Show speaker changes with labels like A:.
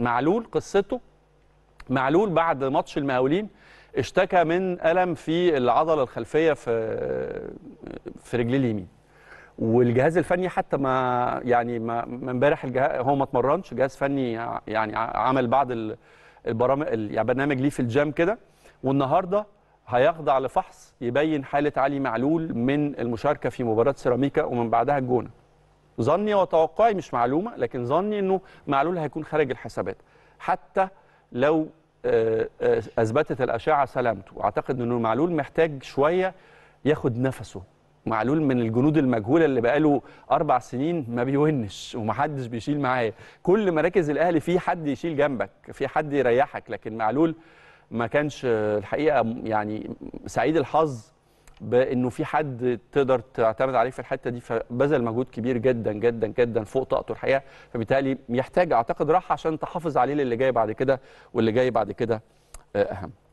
A: معلول قصته معلول بعد ماتش المقاولين اشتكى من الم في العضله الخلفيه في في رجليه اليمين والجهاز الفني حتى ما يعني ما امبارح هو ما اتمرنش جهاز فني يعني عمل بعض البرامج يعني برنامج ليه في الجام كده والنهارده هيخضع لفحص يبين حاله علي معلول من المشاركه في مباراه سيراميكا ومن بعدها الجونه ظني وتوقعي مش معلومه لكن ظني انه معلول هيكون خارج الحسابات حتى لو آه، آه، اثبتت الاشعه سلامته واعتقد انه معلول محتاج شويه ياخد نفسه معلول من الجنود المجهوله اللي بقاله اربع سنين ما بيونش ومحدش بيشيل معاه كل مراكز الاهلي في حد يشيل جنبك في حد يريحك لكن معلول ما كانش الحقيقه يعني سعيد الحظ بانه في حد تقدر تعتمد عليه في الحته دي فبذل مجهود كبير جدا جدا جدا فوق طاقته الحقيقه فبالتالي يحتاج اعتقد راحه عشان تحافظ عليه للي جاي بعد كده واللي جاي بعد كده آه، اهم